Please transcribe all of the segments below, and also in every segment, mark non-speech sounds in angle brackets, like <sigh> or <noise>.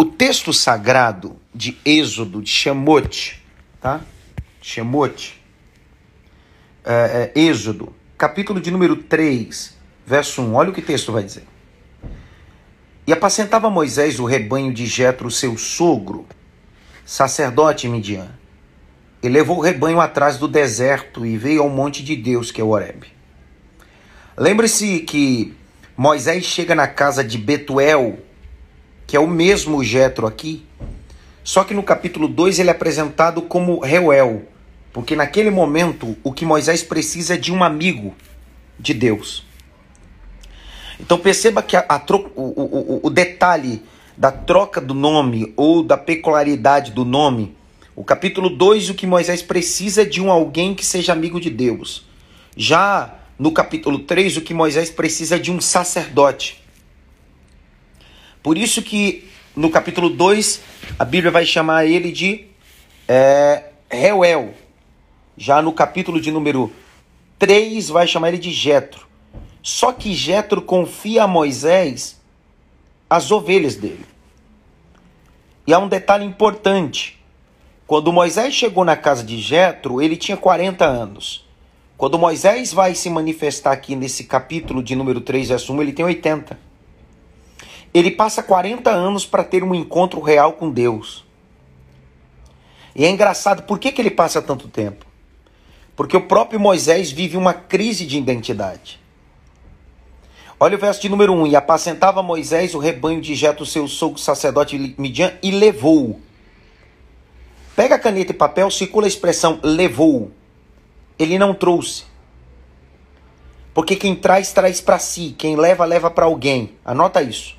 O texto sagrado de Êxodo, de Shemot, tá? Shemot, é, é, Êxodo, capítulo de número 3, verso 1. Olha o que o texto vai dizer. E apacentava Moisés o rebanho de Jetro, seu sogro, sacerdote Midian. E levou o rebanho atrás do deserto e veio ao monte de Deus, que é o Horeb. Lembre-se que Moisés chega na casa de Betuel, que é o mesmo Jetro aqui, só que no capítulo 2 ele é apresentado como Reuel, porque naquele momento o que Moisés precisa é de um amigo de Deus. Então perceba que a, a tro, o, o, o detalhe da troca do nome ou da peculiaridade do nome, o capítulo 2, o que Moisés precisa é de um alguém que seja amigo de Deus. Já no capítulo 3, o que Moisés precisa é de um sacerdote. Por isso que no capítulo 2 a Bíblia vai chamar ele de é, Reuel. Já no capítulo de número 3 vai chamar ele de Jetro. Só que Jetro confia a Moisés as ovelhas dele. E há um detalhe importante. Quando Moisés chegou na casa de Jetro, ele tinha 40 anos. Quando Moisés vai se manifestar aqui nesse capítulo de número 3, verso 1, ele tem 80. Ele passa 40 anos para ter um encontro real com Deus. E é engraçado, por que, que ele passa tanto tempo? Porque o próprio Moisés vive uma crise de identidade. Olha o verso de número 1. E apacentava Moisés o rebanho de Jeto, seu sogro, sacerdote Midian, e levou. Pega a caneta e papel, circula a expressão levou. Ele não trouxe. Porque quem traz, traz para si. Quem leva, leva para alguém. Anota isso.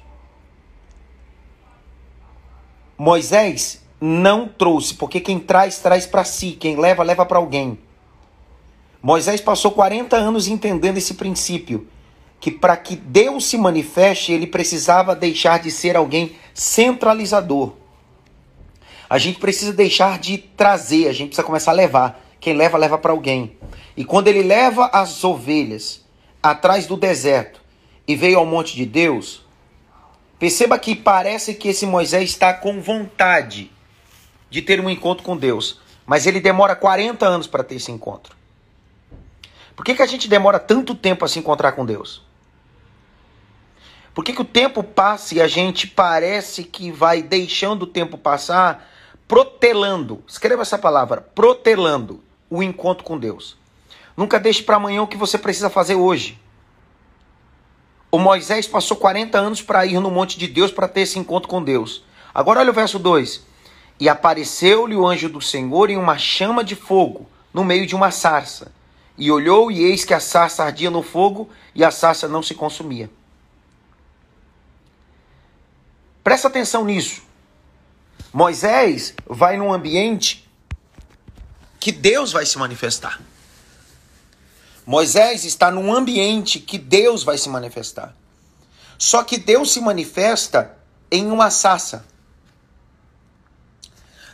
Moisés não trouxe, porque quem traz, traz para si, quem leva, leva para alguém. Moisés passou 40 anos entendendo esse princípio, que para que Deus se manifeste, ele precisava deixar de ser alguém centralizador. A gente precisa deixar de trazer, a gente precisa começar a levar. Quem leva, leva para alguém. E quando ele leva as ovelhas atrás do deserto e veio ao monte de Deus, Perceba que parece que esse Moisés está com vontade de ter um encontro com Deus, mas ele demora 40 anos para ter esse encontro. Por que, que a gente demora tanto tempo a se encontrar com Deus? Por que, que o tempo passa e a gente parece que vai deixando o tempo passar, protelando? Escreva essa palavra: protelando o encontro com Deus. Nunca deixe para amanhã o que você precisa fazer hoje. O Moisés passou 40 anos para ir no monte de Deus para ter esse encontro com Deus. Agora olha o verso 2. E apareceu-lhe o anjo do Senhor em uma chama de fogo, no meio de uma sarça. E olhou, e eis que a sarça ardia no fogo, e a sarça não se consumia. Presta atenção nisso. Moisés vai num ambiente que Deus vai se manifestar. Moisés está num ambiente que Deus vai se manifestar. Só que Deus se manifesta em uma sassa.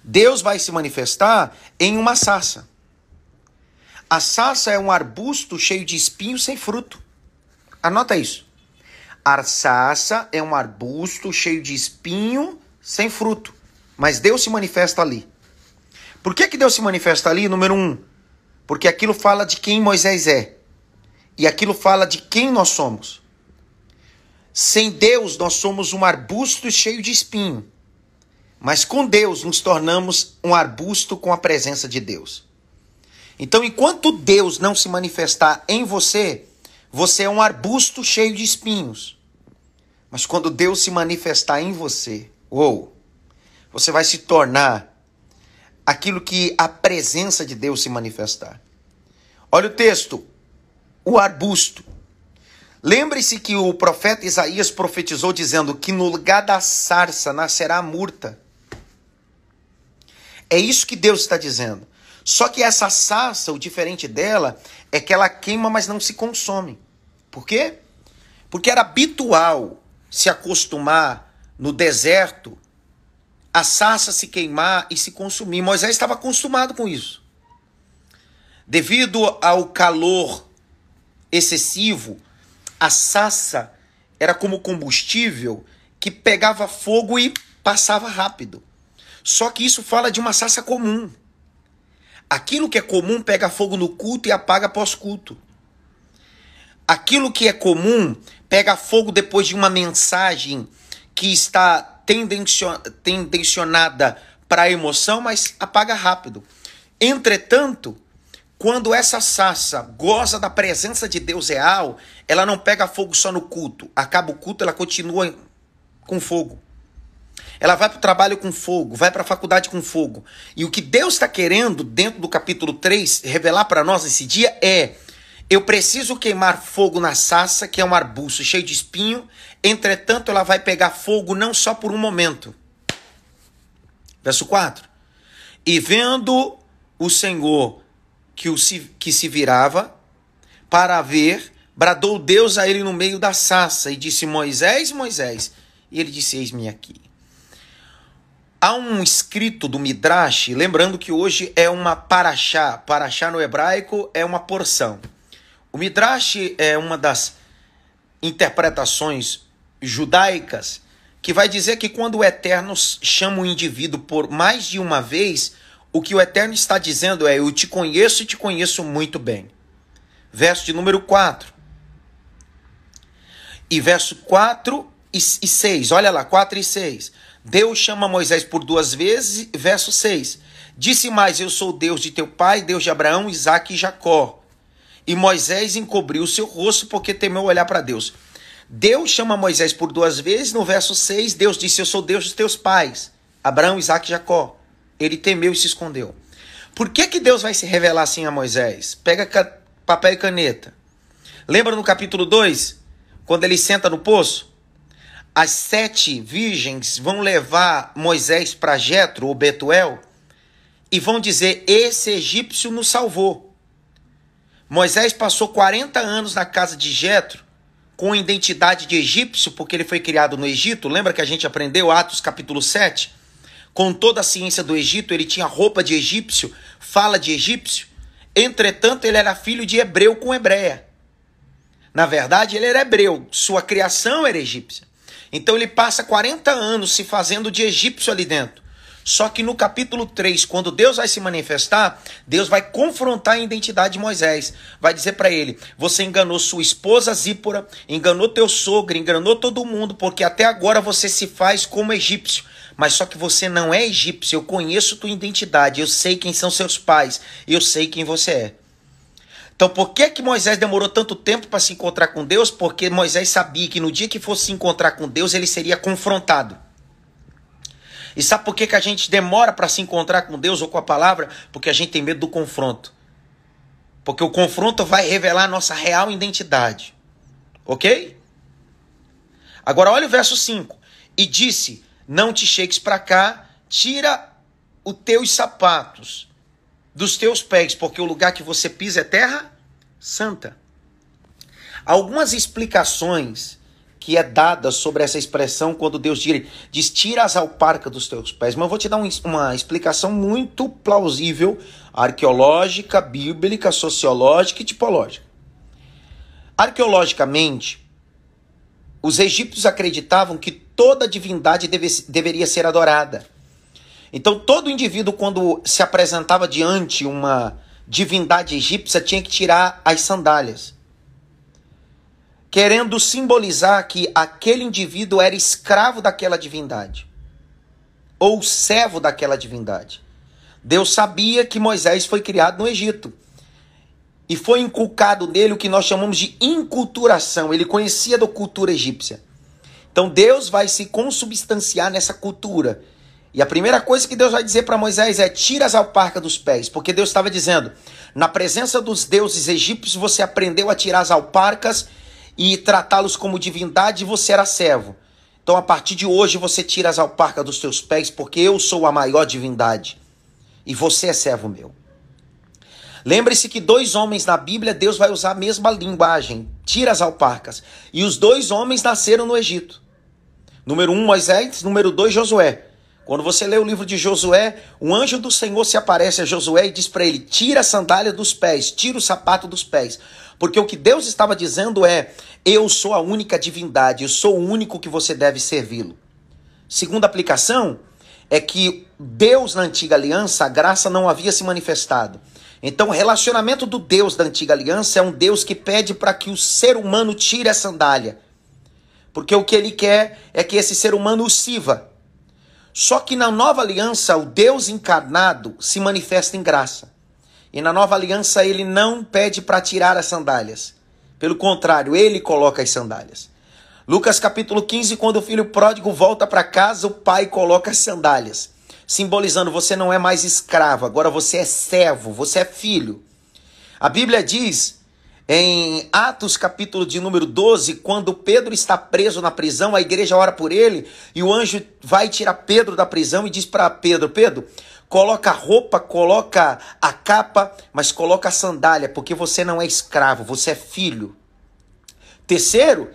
Deus vai se manifestar em uma sassa. A sassa é um arbusto cheio de espinhos sem fruto. Anota isso. A sassa é um arbusto cheio de espinho sem fruto. Mas Deus se manifesta ali. Por que, que Deus se manifesta ali? Número um, porque aquilo fala de quem Moisés é. E aquilo fala de quem nós somos. Sem Deus, nós somos um arbusto cheio de espinho. Mas com Deus, nos tornamos um arbusto com a presença de Deus. Então, enquanto Deus não se manifestar em você, você é um arbusto cheio de espinhos. Mas quando Deus se manifestar em você, ou você vai se tornar aquilo que a presença de Deus se manifestar. Olha o texto, o arbusto. Lembre-se que o profeta Isaías profetizou dizendo que no lugar da sarça nascerá a murta. É isso que Deus está dizendo. Só que essa sarça, o diferente dela, é que ela queima, mas não se consome. Por quê? Porque era habitual se acostumar no deserto a sarça se queimar e se consumir. Moisés estava acostumado com isso. Devido ao calor excessivo, a sarça era como combustível que pegava fogo e passava rápido. Só que isso fala de uma sarça comum. Aquilo que é comum pega fogo no culto e apaga pós-culto. Aquilo que é comum pega fogo depois de uma mensagem que está tendencionada para a emoção, mas apaga rápido. Entretanto, quando essa sassa goza da presença de Deus real, ela não pega fogo só no culto. Acaba o culto, ela continua com fogo. Ela vai para o trabalho com fogo, vai para a faculdade com fogo. E o que Deus está querendo, dentro do capítulo 3, revelar para nós esse dia é eu preciso queimar fogo na sassa, que é um arbusto cheio de espinho, entretanto ela vai pegar fogo não só por um momento. Verso 4. E vendo o Senhor que, o se, que se virava para ver, bradou Deus a ele no meio da sassa e disse: Moisés, Moisés. E ele disse: Eis-me aqui. Há um escrito do Midrash, lembrando que hoje é uma paraxá. Paraxá no hebraico é uma porção. O Midrash é uma das interpretações judaicas que vai dizer que quando o Eterno chama o indivíduo por mais de uma vez, o que o Eterno está dizendo é: Eu te conheço e te conheço muito bem. Verso de número 4. E verso 4 e 6. Olha lá, 4 e 6. Deus chama Moisés por duas vezes. Verso 6. Disse mais: Eu sou Deus de teu pai, Deus de Abraão, Isaac e Jacó. E Moisés encobriu o seu rosto porque temeu olhar para Deus. Deus chama Moisés por duas vezes. No verso 6, Deus disse: Eu sou Deus dos teus pais, Abraão, Isaac e Jacó. Ele temeu e se escondeu. Por que, que Deus vai se revelar assim a Moisés? Pega papel e caneta. Lembra no capítulo 2, quando ele senta no poço? As sete virgens vão levar Moisés para Jetro ou Betuel e vão dizer: Esse egípcio nos salvou. Moisés passou 40 anos na casa de Jetro com identidade de egípcio, porque ele foi criado no Egito. Lembra que a gente aprendeu Atos capítulo 7? Com toda a ciência do Egito, ele tinha roupa de egípcio, fala de egípcio. Entretanto, ele era filho de hebreu com hebreia. Na verdade, ele era hebreu, sua criação era egípcia. Então ele passa 40 anos se fazendo de egípcio ali dentro. Só que no capítulo 3, quando Deus vai se manifestar, Deus vai confrontar a identidade de Moisés. Vai dizer para ele: Você enganou sua esposa Zípora, enganou teu sogro, enganou todo mundo, porque até agora você se faz como egípcio mas só que você não é egípcio, eu conheço tua identidade, eu sei quem são seus pais, eu sei quem você é. Então, por que que Moisés demorou tanto tempo para se encontrar com Deus? Porque Moisés sabia que no dia que fosse se encontrar com Deus, ele seria confrontado. E sabe por que, que a gente demora para se encontrar com Deus ou com a palavra? Porque a gente tem medo do confronto. Porque o confronto vai revelar a nossa real identidade. Ok? Agora olha o verso 5. E disse: Não te cheques para cá, tira os teus sapatos dos teus pés, porque o lugar que você pisa é terra santa. Algumas explicações que é dada sobre essa expressão quando Deus diz: tira as alparcas dos teus pés. Mas eu vou te dar um, uma explicação muito plausível, arqueológica, bíblica, sociológica e tipológica. Arqueologicamente, os egípcios acreditavam que toda divindade deve, deveria ser adorada. Então, todo indivíduo, quando se apresentava diante uma divindade egípcia, tinha que tirar as sandálias querendo simbolizar que aquele indivíduo era escravo daquela divindade ou servo daquela divindade. Deus sabia que Moisés foi criado no Egito. E foi inculcado nele o que nós chamamos de inculturação. Ele conhecia da cultura egípcia. Então Deus vai se consubstanciar nessa cultura. E a primeira coisa que Deus vai dizer para Moisés é: tira as alparcas dos pés. Porque Deus estava dizendo: na presença dos deuses egípcios, você aprendeu a tirar as alparcas e tratá-los como divindade, você era servo. Então, a partir de hoje, você tira as alparcas dos teus pés, porque eu sou a maior divindade e você é servo meu. Lembre-se que dois homens na Bíblia, Deus vai usar a mesma linguagem, tira as alparcas. E os dois homens nasceram no Egito. Número um, Moisés, número dois, Josué. Quando você lê o livro de Josué, um anjo do Senhor se aparece a Josué e diz para ele: tira a sandália dos pés, tira o sapato dos pés. Porque o que Deus estava dizendo é: eu sou a única divindade, eu sou o único que você deve servi-lo. Segunda aplicação é que Deus na antiga aliança, a graça não havia se manifestado. Então, o relacionamento do Deus da antiga aliança é um Deus que pede para que o ser humano tire a sandália. Porque o que ele quer é que esse ser humano o sirva. Só que na nova aliança, o Deus encarnado se manifesta em graça. E na nova aliança ele não pede para tirar as sandálias. Pelo contrário, ele coloca as sandálias. Lucas capítulo 15, quando o filho pródigo volta para casa, o pai coloca as sandálias, simbolizando você não é mais escravo, agora você é servo, você é filho. A Bíblia diz em Atos capítulo de número 12, quando Pedro está preso na prisão, a igreja ora por ele e o anjo vai tirar Pedro da prisão e diz para Pedro: Pedro, Coloca a roupa, coloca a capa, mas coloca a sandália, porque você não é escravo, você é filho. Terceiro,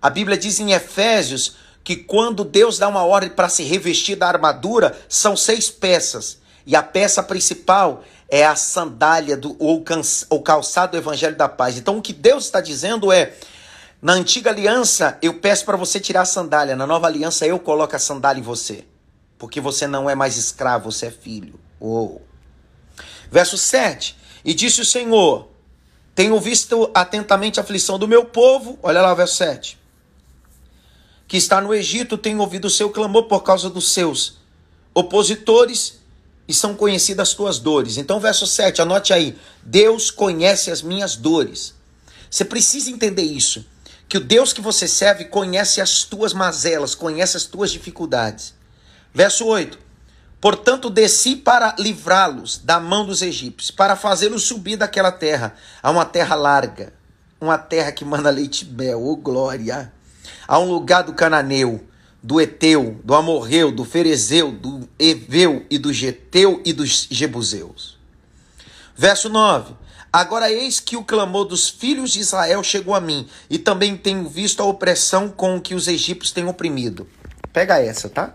a Bíblia diz em Efésios que quando Deus dá uma ordem para se revestir da armadura, são seis peças. E a peça principal é a sandália do, ou, ou calçado do Evangelho da Paz. Então o que Deus está dizendo é: na antiga aliança eu peço para você tirar a sandália, na nova aliança eu coloco a sandália em você porque você não é mais escravo, você é filho. Oh. Verso 7: E disse o Senhor: Tenho visto atentamente a aflição do meu povo. Olha lá o verso 7. Que está no Egito, tenho ouvido o seu clamor por causa dos seus opositores e são conhecidas as tuas dores. Então, verso 7, anote aí: Deus conhece as minhas dores. Você precisa entender isso. Que o Deus que você serve conhece as tuas mazelas, conhece as tuas dificuldades. Verso 8. Portanto, desci para livrá-los da mão dos egípcios, para fazê-los subir daquela terra a uma terra larga, uma terra que manda leite e mel, ô oh glória, a um lugar do cananeu, do Eteu, do Amorreu, do Ferezeu, do Eveu e do Geteu e dos Jebuseus. Verso 9. Agora eis que o clamor dos filhos de Israel chegou a mim, e também tenho visto a opressão com que os egípcios têm oprimido. Pega essa, tá?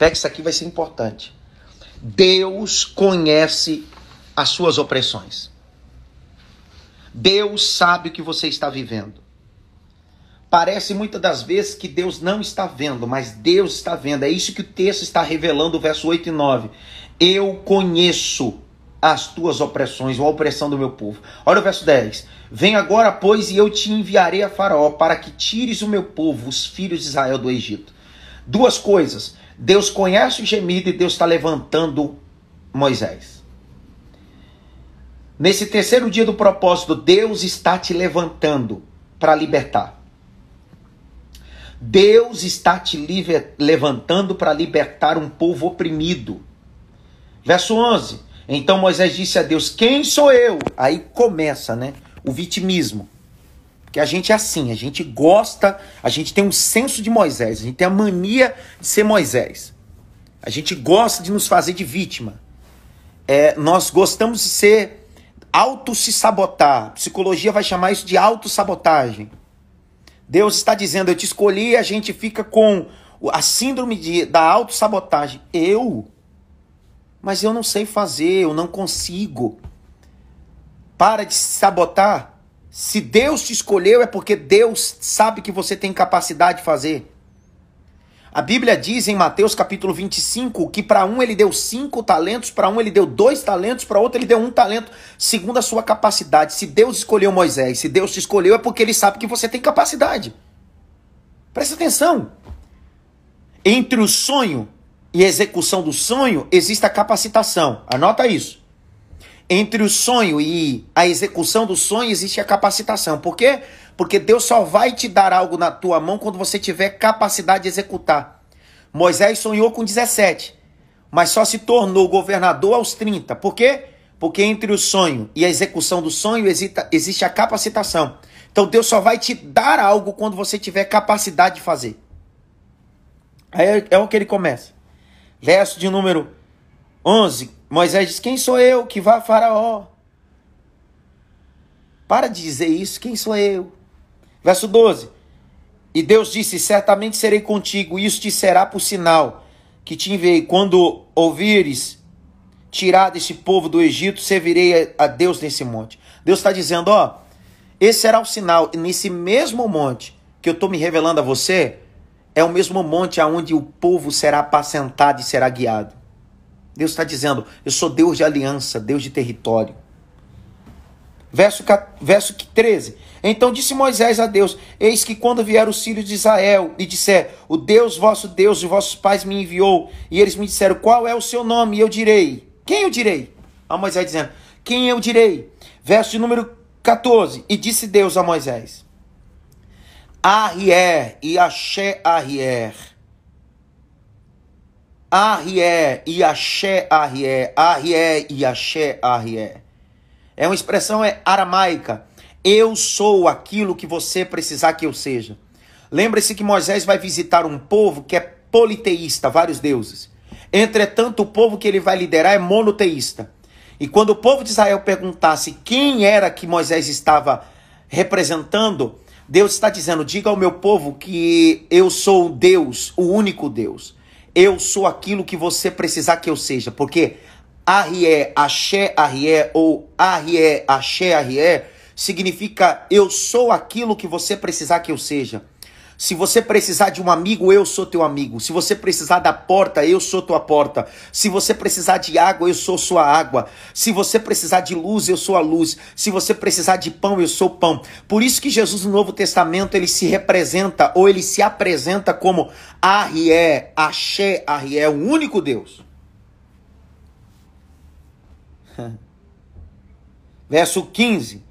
Pega isso aqui, vai ser importante. Deus conhece as suas opressões. Deus sabe o que você está vivendo. Parece muitas das vezes que Deus não está vendo, mas Deus está vendo. É isso que o texto está revelando, verso 8 e 9. Eu conheço as tuas opressões, ou a opressão do meu povo. Olha o verso 10. Vem agora, pois, e eu te enviarei a Faraó, para que tires o meu povo, os filhos de Israel, do Egito. Duas coisas. Deus conhece o gemido e Deus está levantando Moisés. Nesse terceiro dia do propósito, Deus está te levantando para libertar. Deus está te levantando para libertar um povo oprimido. Verso 11. Então Moisés disse a Deus: Quem sou eu? Aí começa, né? O vitimismo. Porque a gente é assim, a gente gosta, a gente tem um senso de Moisés, a gente tem a mania de ser Moisés. A gente gosta de nos fazer de vítima. É, nós gostamos de ser auto se sabotar. A psicologia vai chamar isso de sabotagem. Deus está dizendo, eu te escolhi, a gente fica com a síndrome de, da sabotagem. Eu? Mas eu não sei fazer, eu não consigo. Para de se sabotar. Se Deus te escolheu, é porque Deus sabe que você tem capacidade de fazer. A Bíblia diz em Mateus capítulo 25 que para um ele deu cinco talentos, para um ele deu dois talentos, para outro ele deu um talento, segundo a sua capacidade. Se Deus escolheu Moisés, se Deus te escolheu, é porque ele sabe que você tem capacidade. Presta atenção. Entre o sonho e a execução do sonho existe a capacitação. Anota isso. Entre o sonho e a execução do sonho existe a capacitação. Por quê? Porque Deus só vai te dar algo na tua mão quando você tiver capacidade de executar. Moisés sonhou com 17, mas só se tornou governador aos 30. Por quê? Porque entre o sonho e a execução do sonho existe a capacitação. Então Deus só vai te dar algo quando você tiver capacidade de fazer. Aí é, é o que ele começa. Verso de número 11. Moisés diz: Quem sou eu que vá a Faraó? Para de dizer isso, quem sou eu? Verso 12. E Deus disse: Certamente serei contigo, e isso te será por sinal que te enviei. Quando ouvires tirar deste povo do Egito, servirei a Deus nesse monte. Deus está dizendo: Ó, esse será o sinal, nesse mesmo monte que eu estou me revelando a você, é o mesmo monte aonde o povo será apacentado e será guiado. Deus está dizendo: Eu sou Deus de aliança, Deus de território. Verso, verso 13. Então disse Moisés a Deus: Eis que quando vier os filhos de Israel e disser: O Deus vosso Deus e vossos pais me enviou, e eles me disseram: Qual é o seu nome? E eu direi: Quem eu direi? A Moisés dizendo: Quem eu direi? Verso de número 14. E disse Deus a Moisés: Arrier e Axé Arrier Arrié, Iaxé, Arrié, Arrié, Iaxé, Arrié. É uma expressão é aramaica. Eu sou aquilo que você precisar que eu seja. Lembre-se que Moisés vai visitar um povo que é politeísta, vários deuses. Entretanto, o povo que ele vai liderar é monoteísta. E quando o povo de Israel perguntasse quem era que Moisés estava representando, Deus está dizendo: diga ao meu povo que eu sou o Deus, o único Deus. Eu sou aquilo que você precisar que eu seja, porque Arié, Axé, Arié ou Arié, Axé, Arié significa eu sou aquilo que você precisar que eu seja. Se você precisar de um amigo, eu sou teu amigo. Se você precisar da porta, eu sou tua porta. Se você precisar de água, eu sou sua água. Se você precisar de luz, eu sou a luz. Se você precisar de pão, eu sou pão. Por isso que Jesus no Novo Testamento, ele se representa ou ele se apresenta como Arié, Axé, Arié, o único Deus. <laughs> Verso 15.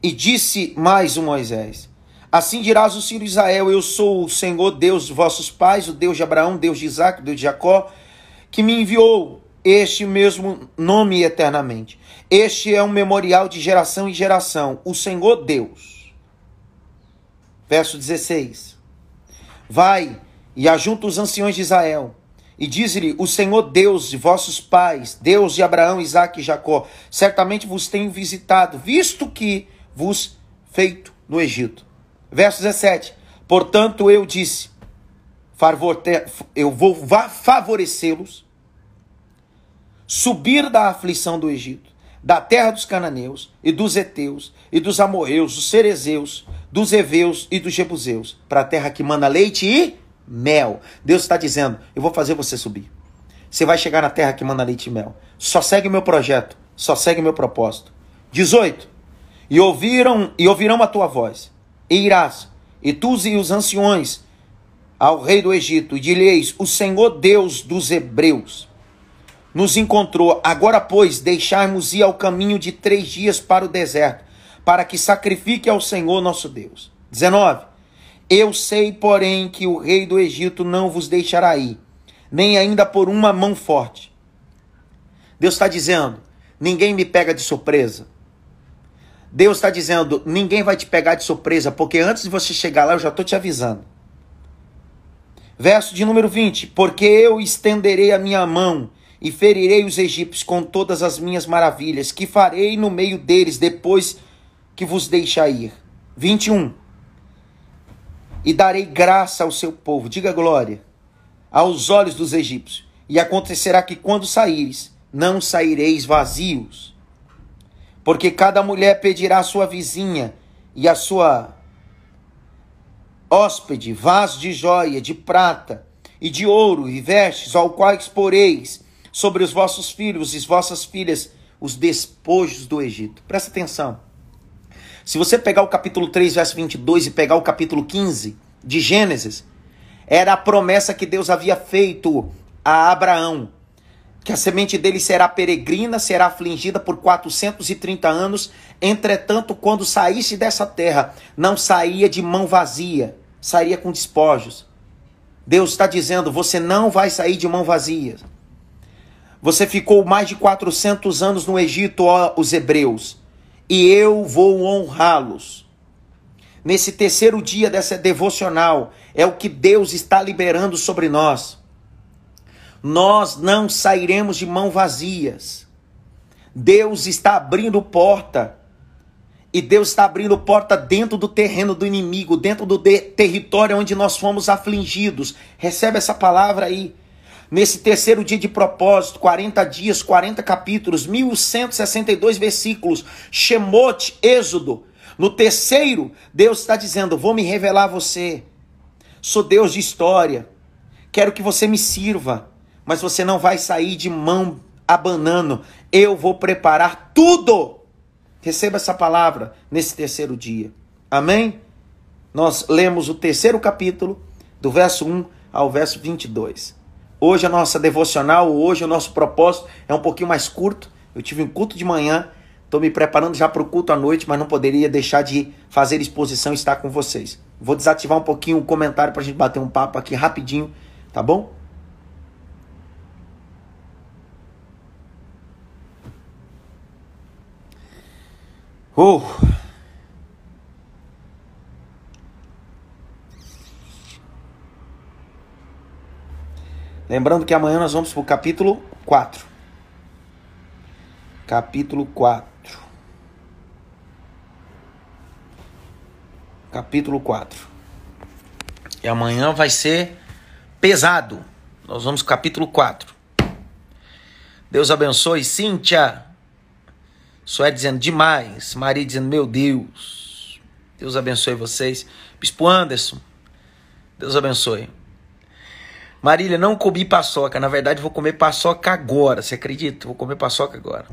E disse mais um Moisés: Assim dirás o Ciro Israel: Eu sou o Senhor Deus de vossos pais, o Deus de Abraão, Deus de Isaac, Deus de Jacó, que me enviou este mesmo nome eternamente. Este é um memorial de geração em geração, o Senhor Deus. Verso 16: Vai e ajunta os anciões de Israel. E diz-lhe: O Senhor Deus de vossos pais, Deus de Abraão, Isaac, e Jacó, certamente vos tenho visitado, visto que vos feito no Egito. Verso 17. Portanto, eu disse: eu vou favorecê-los, subir da aflição do Egito, da terra dos cananeus, e dos heteus, e dos amorreus, dos cerezeus, dos heveus e dos jebuseus, para a terra que manda leite e mel. Deus está dizendo: eu vou fazer você subir. Você vai chegar na terra que manda leite e mel. Só segue o meu projeto, só segue o meu propósito. 18. E ouviram e ouvirão a tua voz e irás, e tu e os anciões, ao rei do Egito, e direis: O Senhor Deus dos Hebreus nos encontrou. Agora, pois, deixarmos ir ao caminho de três dias para o deserto, para que sacrifique ao Senhor nosso Deus. 19. Eu sei, porém, que o rei do Egito não vos deixará ir, nem ainda por uma mão forte. Deus está dizendo: ninguém me pega de surpresa. Deus está dizendo: ninguém vai te pegar de surpresa, porque antes de você chegar lá, eu já estou te avisando. Verso de número 20: Porque eu estenderei a minha mão e ferirei os egípcios com todas as minhas maravilhas, que farei no meio deles depois que vos deixar ir. 21. E darei graça ao seu povo, diga glória, aos olhos dos egípcios. E acontecerá que quando saíres, não saireis vazios porque cada mulher pedirá à sua vizinha e à sua hóspede vaso de joia, de prata e de ouro e vestes, ao qual exporeis sobre os vossos filhos e vossas filhas os despojos do Egito. Presta atenção. Se você pegar o capítulo 3, verso 22 e pegar o capítulo 15 de Gênesis, era a promessa que Deus havia feito a Abraão que a semente dele será peregrina, será afligida por 430 anos. Entretanto, quando saísse dessa terra, não saía de mão vazia, saía com despojos. Deus está dizendo: você não vai sair de mão vazia. Você ficou mais de 400 anos no Egito, ó, os hebreus, e eu vou honrá-los. Nesse terceiro dia dessa devocional, é o que Deus está liberando sobre nós. Nós não sairemos de mãos vazias. Deus está abrindo porta. E Deus está abrindo porta dentro do terreno do inimigo, dentro do de território onde nós fomos afligidos. Recebe essa palavra aí. Nesse terceiro dia de propósito, 40 dias, 40 capítulos, 1162 versículos, Shemote, Êxodo. No terceiro, Deus está dizendo: Vou me revelar a você. Sou Deus de história. Quero que você me sirva mas você não vai sair de mão abanando. Eu vou preparar tudo. Receba essa palavra nesse terceiro dia. Amém? Nós lemos o terceiro capítulo, do verso 1 ao verso 22. Hoje a nossa devocional, hoje o nosso propósito é um pouquinho mais curto. Eu tive um culto de manhã, estou me preparando já para o culto à noite, mas não poderia deixar de fazer exposição e estar com vocês. Vou desativar um pouquinho o comentário para a gente bater um papo aqui rapidinho, tá bom? Uh. Lembrando que amanhã nós vamos para o capítulo 4. Capítulo 4. Capítulo 4. E amanhã vai ser pesado. Nós vamos para o capítulo 4. Deus abençoe, Cíntia. Só é dizendo demais. Maria dizendo, meu Deus. Deus abençoe vocês. Bispo Anderson, Deus abençoe. Marília, não comi paçoca. Na verdade, vou comer paçoca agora. Você acredita? Vou comer paçoca agora.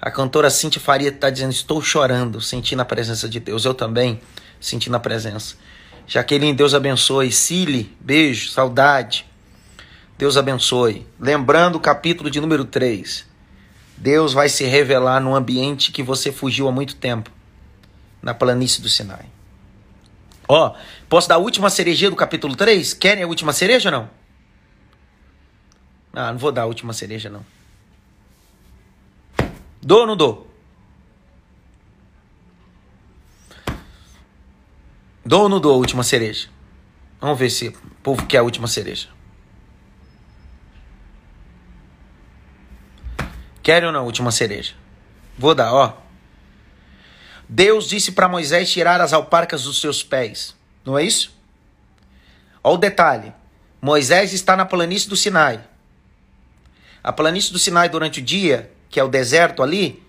A cantora Cintia Faria está dizendo: Estou chorando, sentindo a presença de Deus. Eu também sentindo a presença. Jaqueline, Deus abençoe. Cile, beijo, saudade. Deus abençoe. Lembrando o capítulo de número 3. Deus vai se revelar num ambiente que você fugiu há muito tempo na planície do Sinai. Ó, oh, posso dar a última cereja do capítulo 3? Querem a última cereja ou não? Ah, não vou dar a última cereja, não. Dou ou não dou? Dou ou não dou a última cereja? Vamos ver se o povo quer a última cereja. Querem ou não, última cereja? Vou dar, ó. Deus disse para Moisés tirar as alparcas dos seus pés. Não é isso? Olha o detalhe. Moisés está na planície do Sinai. A planície do Sinai durante o dia, que é o deserto ali,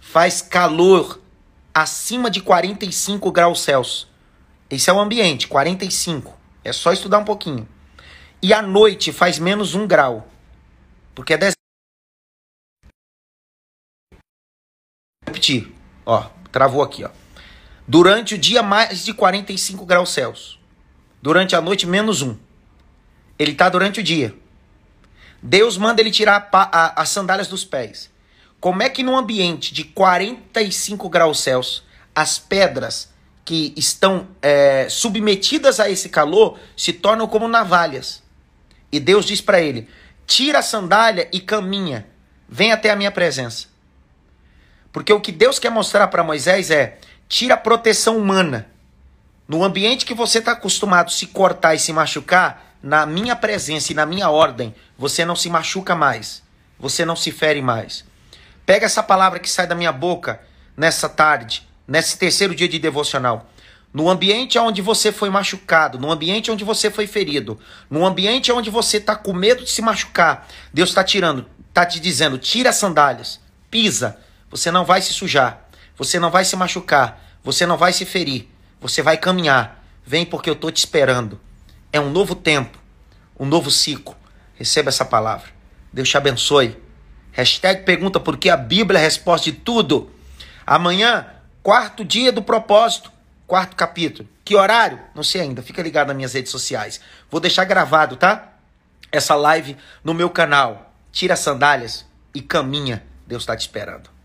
faz calor acima de 45 graus Celsius. Esse é o ambiente, 45. É só estudar um pouquinho. E à noite faz menos um grau, porque é deserto. repetir. Ó, travou aqui, ó. Durante o dia, mais de 45 graus Celsius. Durante a noite, menos um. Ele está durante o dia. Deus manda ele tirar a, a, as sandálias dos pés. Como é que num ambiente de 45 graus Celsius, as pedras que estão é, submetidas a esse calor se tornam como navalhas? E Deus diz para ele: tira a sandália e caminha. Vem até a minha presença. Porque o que Deus quer mostrar para Moisés é: tira a proteção humana. No ambiente que você está acostumado a se cortar e se machucar, na minha presença e na minha ordem, você não se machuca mais. Você não se fere mais. Pega essa palavra que sai da minha boca nessa tarde, nesse terceiro dia de devocional. No ambiente onde você foi machucado, no ambiente onde você foi ferido, no ambiente onde você está com medo de se machucar, Deus está tirando, está te dizendo: tira as sandálias, pisa, você não vai se sujar. Você não vai se machucar. Você não vai se ferir. Você vai caminhar. Vem porque eu estou te esperando. É um novo tempo, um novo ciclo. Receba essa palavra. Deus te abençoe. Hashtag pergunta porque a Bíblia é a resposta de tudo. Amanhã, quarto dia do propósito, quarto capítulo. Que horário? Não sei ainda. Fica ligado nas minhas redes sociais. Vou deixar gravado, tá? Essa live no meu canal. Tira as sandálias e caminha. Deus está te esperando.